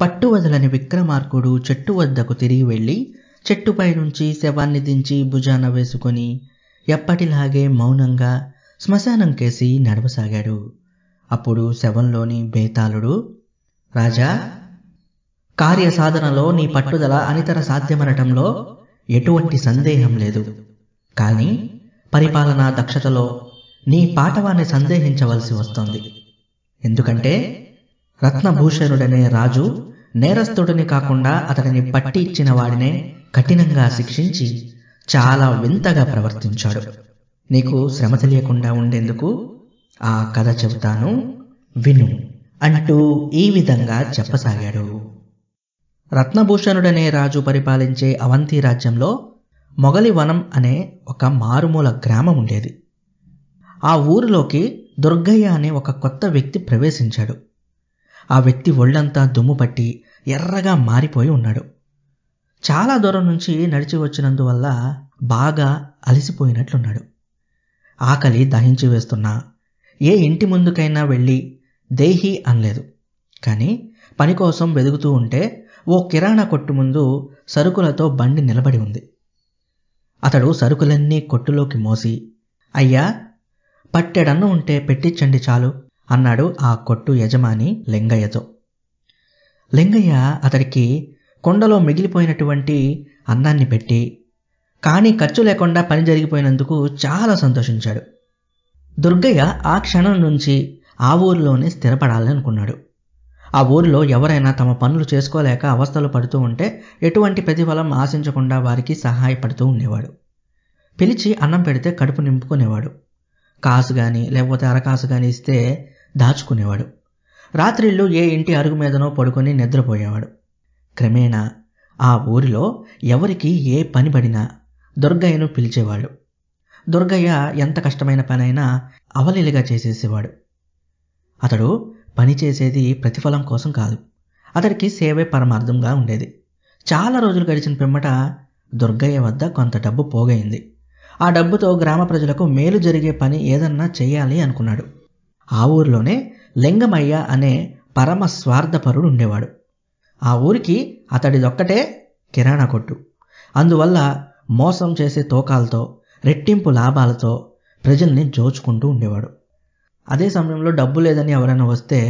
పట్టు వదలని విక్రమార్కుడు చెట్టు వద్దకు తిరిగి వెళ్ళి చెట్టుపై నుంచి శవాన్ని దించి భుజాన వేసుకొని ఎప్పటిలాగే మౌనంగా శ్మశానం కేసి నడవసాగాడు అప్పుడు శవంలోని బేతాళుడు రాజా కార్య సాధనలో నీ పట్టుదల అనితర సాధ్యమనటంలో ఎటువంటి సందేహం లేదు కానీ పరిపాలనా దక్షతలో నీ పాటవాన్ని సందేహించవలసి వస్తోంది ఎందుకంటే రత్నభూషణుడనే రాజు నేరస్తుడిని కాకుండా అతడిని పట్టి ఇచ్చిన వాడినే కఠినంగా శిక్షించి చాలా వింతగా ప్రవర్తించాడు నీకు శ్రమ తెలియకుండా ఉండేందుకు ఆ కథ చెబుతాను విను అంటూ ఈ విధంగా చెప్పసాగాడు రత్నభూషణుడనే రాజు పరిపాలించే అవంతి రాజ్యంలో మొగలి వనం అనే ఒక మారుమూల గ్రామం ఉండేది ఆ ఊరిలోకి దుర్గయ్య అనే ఒక కొత్త వ్యక్తి ప్రవేశించాడు ఆ వ్యక్తి ఒళ్ళంతా దుమ్ము పట్టి ఎర్రగా మారిపోయి ఉన్నాడు చాలా దూరం నుంచి నడిచి వచ్చినందువల్ల బాగా అలసిపోయినట్లున్నాడు ఆకలి దహించి వేస్తున్నా ఏ ఇంటి ముందుకైనా వెళ్ళి దేహి అనలేదు కానీ పని కోసం వెదుగుతూ ఉంటే ఓ కిరాణా కొట్టు ముందు సరుకులతో బండి నిలబడి ఉంది అతడు సరుకులన్నీ కొట్టులోకి మోసి అయ్యా పట్టెడన్ను ఉంటే పెట్టించండి చాలు అన్నాడు ఆ కొట్టు యజమాని లింగయ్యతో లింగయ్య అతడికి కొండలో మిగిలిపోయినటువంటి అన్నాన్ని పెట్టి కానీ ఖర్చు లేకుండా పని జరిగిపోయినందుకు చాలా సంతోషించాడు దుర్గయ్య ఆ క్షణం నుంచి ఆ ఊరిలోనే స్థిరపడాలని అనుకున్నాడు ఆ ఊరిలో ఎవరైనా తమ పనులు చేసుకోలేక అవస్థలు పడుతూ ఉంటే ఎటువంటి ప్రతిఫలం ఆశించకుండా వారికి సహాయపడుతూ ఉండేవాడు పిలిచి అన్నం పెడితే కడుపు నింపుకునేవాడు కాసు కానీ లేకపోతే అరకాసు కానీ ఇస్తే దాచుకునేవాడు రాత్రిళ్ళు ఏ ఇంటి అరుగు మీదనో పడుకొని నిద్రపోయేవాడు క్రమేణా ఆ ఊరిలో ఎవరికి ఏ పని పడినా దుర్గయ్యను పిలిచేవాడు దుర్గయ్య ఎంత కష్టమైన పనైనా అవలీలుగా చేసేసేవాడు అతడు పని చేసేది ప్రతిఫలం కోసం కాదు అతడికి సేవే పరమార్థంగా ఉండేది చాలా రోజులు గడిచిన పిమ్మట దుర్గయ్య వద్ద కొంత డబ్బు పోగైంది ఆ డబ్బుతో గ్రామ ప్రజలకు మేలు జరిగే పని ఏదన్నా చేయాలి అనుకున్నాడు ఆ ఊరిలోనే లింగమయ్య అనే పరమ స్వార్థపరుడు ఉండేవాడు ఆ ఊరికి అతడిదొక్కటే కిరాణా కొట్టు అందువల్ల మోసం చేసే తోకాలతో రెట్టింపు లాభాలతో ప్రజల్ని జోచుకుంటూ ఉండేవాడు అదే సమయంలో డబ్బు లేదని ఎవరైనా వస్తే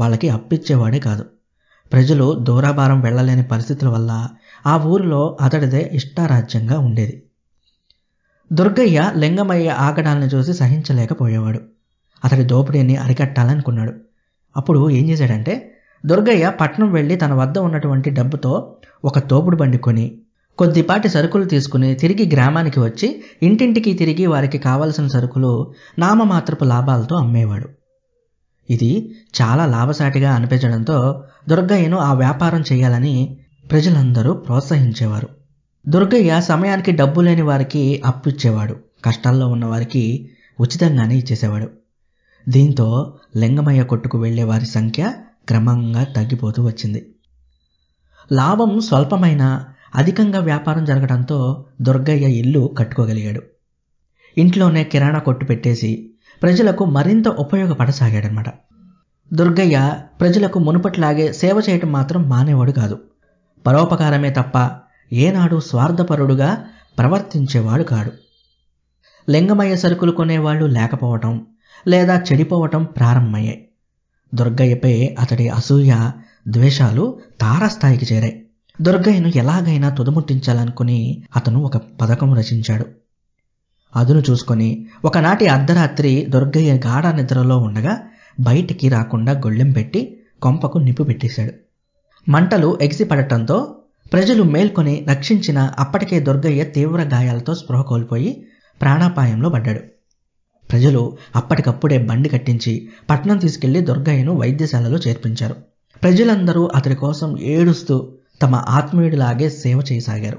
వాళ్ళకి అప్పిచ్చేవాడే కాదు ప్రజలు దూరాభారం వెళ్ళలేని పరిస్థితుల వల్ల ఆ ఊరిలో అతడిదే ఇష్టారాజ్యంగా ఉండేది దుర్గయ్య లింగమయ్య ఆగడాలను చూసి సహించలేకపోయేవాడు అతడి దోపిడీని అరికట్టాలనుకున్నాడు అప్పుడు ఏం చేశాడంటే దుర్గయ్య పట్నం వెళ్ళి తన వద్ద ఉన్నటువంటి డబ్బుతో ఒక తోపుడు బండి కొని కొద్దిపాటి సరుకులు తీసుకుని తిరిగి గ్రామానికి వచ్చి ఇంటింటికి తిరిగి వారికి కావలసిన సరుకులు నామమాత్రపు లాభాలతో అమ్మేవాడు ఇది చాలా లాభసాటిగా అనిపించడంతో దుర్గయ్యను ఆ వ్యాపారం చేయాలని ప్రజలందరూ ప్రోత్సహించేవారు దుర్గయ్య సమయానికి డబ్బు లేని వారికి అప్పు ఇచ్చేవాడు కష్టాల్లో ఉన్నవారికి ఉచితంగానే ఇచ్చేసేవాడు దీంతో లింగమయ్య కొట్టుకు వెళ్లే వారి సంఖ్య క్రమంగా తగ్గిపోతూ వచ్చింది లాభం స్వల్పమైన అధికంగా వ్యాపారం జరగడంతో దుర్గయ్య ఇల్లు కట్టుకోగలిగాడు ఇంట్లోనే కిరాణా కొట్టు పెట్టేసి ప్రజలకు మరింత ఉపయోగపడసాగాడనమాట దుర్గయ్య ప్రజలకు మునుపట్లాగే సేవ చేయటం మాత్రం మానేవాడు కాదు పరోపకారమే తప్ప ఏనాడు స్వార్థపరుడుగా ప్రవర్తించేవాడు కాడు లింగమయ్య సరుకులు కొనేవాళ్ళు లేకపోవటం లేదా చెడిపోవటం ప్రారంభమయ్యాయి దుర్గయ్యపై అతడి అసూయ ద్వేషాలు తారస్థాయికి చేరాయి దుర్గయ్యను ఎలాగైనా తుదముట్టించాలనుకుని అతను ఒక పథకం రచించాడు అదును చూసుకొని ఒకనాటి అర్ధరాత్రి దుర్గయ్య గాఢ నిద్రలో ఉండగా బయటికి రాకుండా గొళ్ళెం పెట్టి కొంపకు నిప్పు పెట్టేశాడు మంటలు ఎగిసిపడటంతో ప్రజలు మేల్కొని రక్షించిన అప్పటికే దుర్గయ్య తీవ్ర గాయాలతో స్పృహ కోల్పోయి ప్రాణాపాయంలో పడ్డాడు ప్రజలు అప్పటికప్పుడే బండి కట్టించి పట్నం తీసుకెళ్లి దుర్గయ్యను వైద్యశాలలో చేర్పించారు ప్రజలందరూ అతడి కోసం ఏడుస్తూ తమ ఆత్మీయుడిలాగే సేవ చేయసాగారు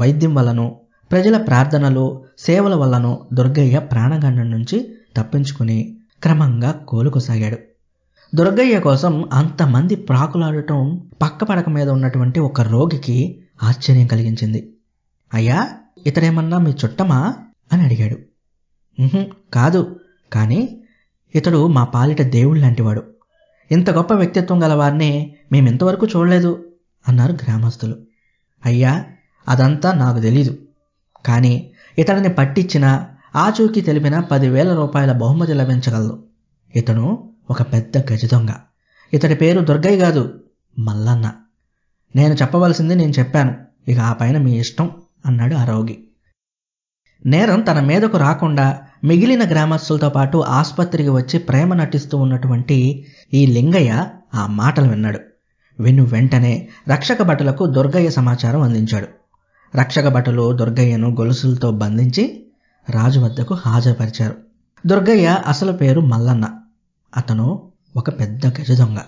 వైద్యం వలనో ప్రజల ప్రార్థనలు సేవల వల్లనూ దుర్గయ్య ప్రాణగండం నుంచి తప్పించుకుని క్రమంగా కోలుకోసాగాడు దుర్గయ్య కోసం అంతమంది ప్రాకులాడటం పక్క పడక మీద ఉన్నటువంటి ఒక రోగికి ఆశ్చర్యం కలిగించింది అయ్యా ఇతరేమన్నా మీ చుట్టమా అని అడిగాడు కాదు కానీ ఇతడు మా పాలిట దేవుడు లాంటివాడు ఇంత గొప్ప వ్యక్తిత్వం గలవారిని మేమింతవరకు చూడలేదు అన్నారు గ్రామస్తులు అయ్యా అదంతా నాకు తెలీదు కానీ ఇతడిని పట్టించిన ఆచూకీ తెలిపిన పదివేల రూపాయల బహుమతి లభించగలదు ఇతను ఒక పెద్ద గజ దొంగ ఇతడి పేరు దుర్గయ్య కాదు మల్లన్న నేను చెప్పవలసింది నేను చెప్పాను ఇక ఆ పైన మీ ఇష్టం అన్నాడు ఆరోగి నేరం తన మీదకు రాకుండా మిగిలిన గ్రామస్తులతో పాటు ఆసుపత్రికి వచ్చి ప్రేమ నటిస్తూ ఉన్నటువంటి ఈ లింగయ్య ఆ మాటలు విన్నాడు విను వెంటనే రక్షక భటులకు దుర్గయ్య సమాచారం అందించాడు రక్షక భటులు దుర్గయ్యను గొలుసులతో బంధించి రాజు వద్దకు హాజరుపరిచారు దుర్గయ్య అసలు పేరు మల్లన్న అతను ఒక పెద్ద గజ దొంగ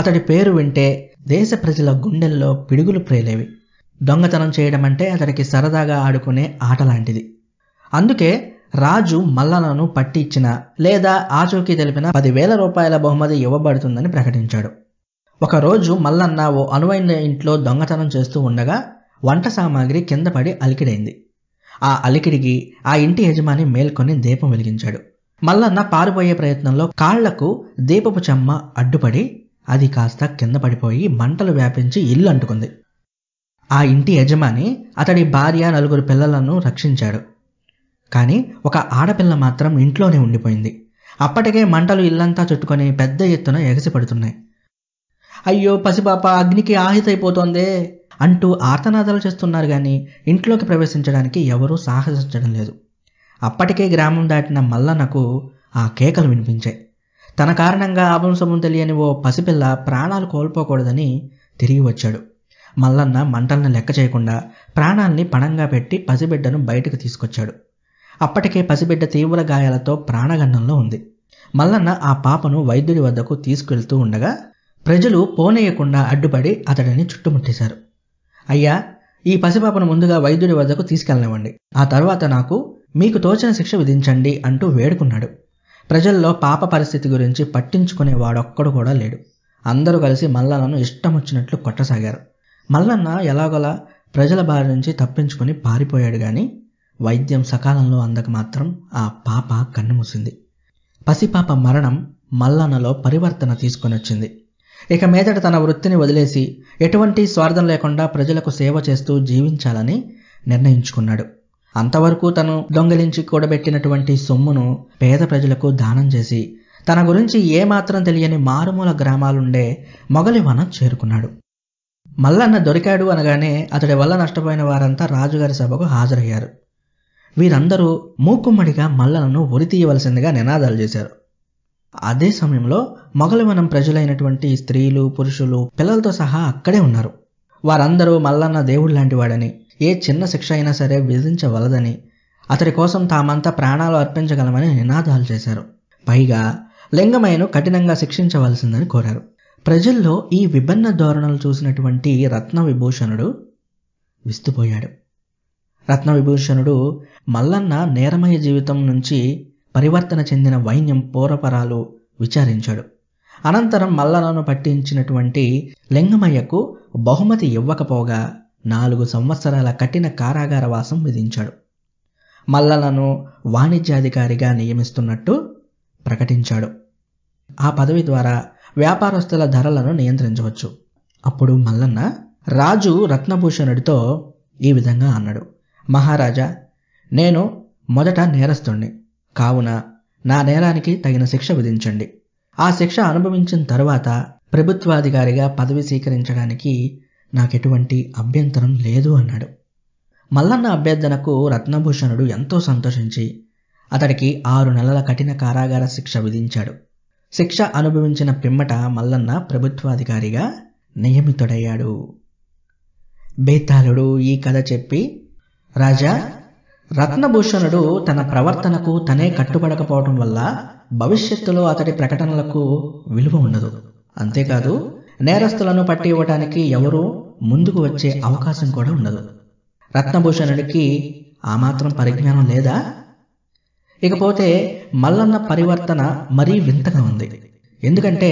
అతడి పేరు వింటే దేశ ప్రజల గుండెల్లో పిడుగులు ప్రేలేవి దొంగతనం చేయడం అంటే అతడికి సరదాగా ఆడుకునే ఆట లాంటిది అందుకే రాజు మల్లనను పట్టించిన లేదా ఆచూకీ తెలిపిన పదివేల రూపాయల బహుమతి ఇవ్వబడుతుందని ప్రకటించాడు ఒకరోజు మల్లన్న ఓ అనువైన ఇంట్లో దొంగతనం చేస్తూ ఉండగా వంట సామాగ్రి కింద పడి అలికిడైంది ఆ అలికిడికి ఆ ఇంటి యజమాని మేల్కొని దీపం వెలిగించాడు మల్లన్న పారిపోయే ప్రయత్నంలో కాళ్లకు దీపపు చెమ్మ అడ్డుపడి అది కాస్త కింద పడిపోయి మంటలు వ్యాపించి ఇల్లు అంటుకుంది ఆ ఇంటి యజమాని అతడి భార్య నలుగురు పిల్లలను రక్షించాడు కానీ ఒక ఆడపిల్ల మాత్రం ఇంట్లోనే ఉండిపోయింది అప్పటికే మంటలు ఇల్లంతా చుట్టుకొని పెద్ద ఎత్తున ఎగసిపడుతున్నాయి అయ్యో పసిపాప అగ్నికి ఆహితైపోతోందే అంటూ ఆర్తనాదాలు చేస్తున్నారు కానీ ఇంట్లోకి ప్రవేశించడానికి ఎవరూ సాహసించడం లేదు అప్పటికే గ్రామం దాటిన మల్లన్నకు ఆ కేకలు వినిపించాయి తన కారణంగా ఆభంసమం తెలియని ఓ పసిపిల్ల ప్రాణాలు కోల్పోకూడదని తిరిగి వచ్చాడు మల్లన్న మంటలను లెక్క చేయకుండా ప్రాణాల్ని పణంగా పెట్టి పసిబిడ్డను బయటకు తీసుకొచ్చాడు అప్పటికే పసిబిడ్డ తీవ్ర గాయాలతో ప్రాణగండంలో ఉంది మల్లన్న ఆ పాపను వైద్యుడి వద్దకు తీసుకెళ్తూ ఉండగా ప్రజలు పోనేయకుండా అడ్డుపడి అతడిని చుట్టుముట్టేశారు అయ్యా ఈ పసిపాపను ముందుగా వైద్యుడి వద్దకు తీసుకెళ్ళనివ్వండి ఆ తర్వాత నాకు మీకు తోచిన శిక్ష విధించండి అంటూ వేడుకున్నాడు ప్రజల్లో పాప పరిస్థితి గురించి పట్టించుకునే వాడొక్కడు కూడా లేడు అందరూ కలిసి మల్లన్నను ఇష్టం వచ్చినట్లు కొట్టసాగారు మల్లన్న ఎలాగోలా ప్రజల బారి నుంచి తప్పించుకొని పారిపోయాడు కానీ వైద్యం సకాలంలో అందక మాత్రం ఆ పాప కన్నుమూసింది పసిపాప మరణం మల్లన్నలో పరివర్తన తీసుకొని వచ్చింది ఇక మీదట తన వృత్తిని వదిలేసి ఎటువంటి స్వార్థం లేకుండా ప్రజలకు సేవ చేస్తూ జీవించాలని నిర్ణయించుకున్నాడు అంతవరకు తను దొంగిలించి కూడబెట్టినటువంటి సొమ్మును పేద ప్రజలకు దానం చేసి తన గురించి ఏమాత్రం తెలియని మారుమూల గ్రామాలుండే మొగలివనం చేరుకున్నాడు మల్లన్న దొరికాడు అనగానే అతడి వల్ల నష్టపోయిన వారంతా రాజుగారి సభకు హాజరయ్యారు వీరందరూ మూకుమ్మడిగా మల్లలను తీయవలసిందిగా నినాదాలు చేశారు అదే సమయంలో మొగలవనం ప్రజలైనటువంటి స్త్రీలు పురుషులు పిల్లలతో సహా అక్కడే ఉన్నారు వారందరూ మల్లన్న దేవుడు లాంటి వాడని ఏ చిన్న శిక్ష అయినా సరే విధించవలదని అతడి కోసం తామంతా ప్రాణాలు అర్పించగలమని నినాదాలు చేశారు పైగా లింగమయ్యను కఠినంగా శిక్షించవలసిందని కోరారు ప్రజల్లో ఈ విభిన్న ధోరణులు చూసినటువంటి రత్న విభూషణుడు విస్తుపోయాడు రత్న విభూషణుడు మల్లన్న నేరమయ జీవితం నుంచి పరివర్తన చెందిన వైన్యం పోరపరాలు విచారించాడు అనంతరం మల్లలను పట్టించినటువంటి లింగమయ్యకు బహుమతి ఇవ్వకపోగా నాలుగు సంవత్సరాల కఠిన కారాగార వాసం విధించాడు మల్లలను వాణిజ్యాధికారిగా నియమిస్తున్నట్టు ప్రకటించాడు ఆ పదవి ద్వారా వ్యాపారస్తుల ధరలను నియంత్రించవచ్చు అప్పుడు మల్లన్న రాజు రత్నభూషణుడితో ఈ విధంగా అన్నాడు మహారాజా నేను మొదట నేరస్తుణ్ణి కావున నా నేరానికి తగిన శిక్ష విధించండి ఆ శిక్ష అనుభవించిన తర్వాత ప్రభుత్వాధికారిగా పదవి స్వీకరించడానికి నాకెటువంటి అభ్యంతరం లేదు అన్నాడు మల్లన్న అభ్యర్థనకు రత్నభూషణుడు ఎంతో సంతోషించి అతడికి ఆరు నెలల కఠిన కారాగార శిక్ష విధించాడు శిక్ష అనుభవించిన పిమ్మట మల్లన్న ప్రభుత్వాధికారిగా నియమితుడయ్యాడు బేతాళుడు ఈ కథ చెప్పి రాజా రత్నభూషణుడు తన ప్రవర్తనకు తనే కట్టుబడకపోవటం వల్ల భవిష్యత్తులో అతడి ప్రకటనలకు విలువ ఉండదు అంతేకాదు నేరస్తులను పట్టి ఇవ్వటానికి ఎవరూ ముందుకు వచ్చే అవకాశం కూడా ఉండదు రత్నభూషణుడికి ఆ మాత్రం పరిజ్ఞానం లేదా ఇకపోతే మల్లన్న పరివర్తన మరీ వింతగా ఉంది ఎందుకంటే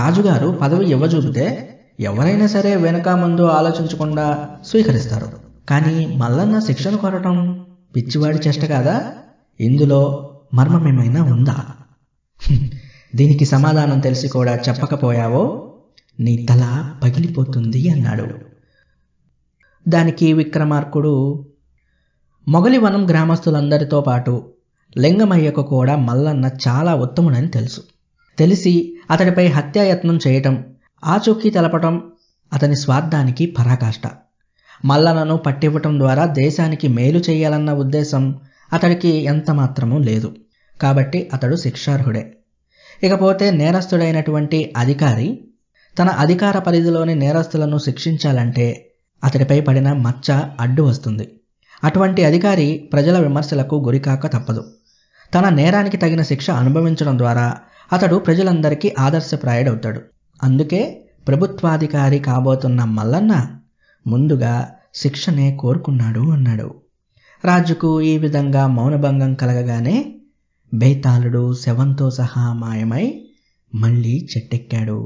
రాజుగారు పదవి ఇవ్వజూపితే ఎవరైనా సరే వెనక ముందు ఆలోచించకుండా స్వీకరిస్తారు కానీ మల్లన్న శిక్షను కొరటం పిచ్చివాడి చేష్ట కాదా ఇందులో మర్మమేమైనా ఉందా దీనికి సమాధానం తెలిసి కూడా చెప్పకపోయావో నీ తల పగిలిపోతుంది అన్నాడు దానికి విక్రమార్కుడు మొగలివనం గ్రామస్తులందరితో పాటు లింగమయ్యకు కూడా మల్లన్న చాలా ఉత్తముడని తెలుసు తెలిసి అతడిపై హత్యాయత్నం చేయటం ఆచూకీ తెలపటం అతని స్వార్థానికి పరాకాష్ట మల్లనను పట్టివ్వటం ద్వారా దేశానికి మేలు చేయాలన్న ఉద్దేశం అతడికి ఎంతమాత్రమూ లేదు కాబట్టి అతడు శిక్షార్హుడే ఇకపోతే నేరస్తుడైనటువంటి అధికారి తన అధికార పరిధిలోని నేరస్తులను శిక్షించాలంటే అతడిపై పడిన మచ్చ అడ్డు వస్తుంది అటువంటి అధికారి ప్రజల విమర్శలకు గురికాక తప్పదు తన నేరానికి తగిన శిక్ష అనుభవించడం ద్వారా అతడు ప్రజలందరికీ ఆదర్శప్రాయుడవుతాడు అందుకే ప్రభుత్వాధికారి కాబోతున్న మల్లన్న ముందుగా శిక్షనే కోరుకున్నాడు అన్నాడు రాజుకు ఈ విధంగా మౌనభంగం కలగగానే బేతాళుడు శవంతో సహా మాయమై మళ్ళీ చెట్టెక్కాడు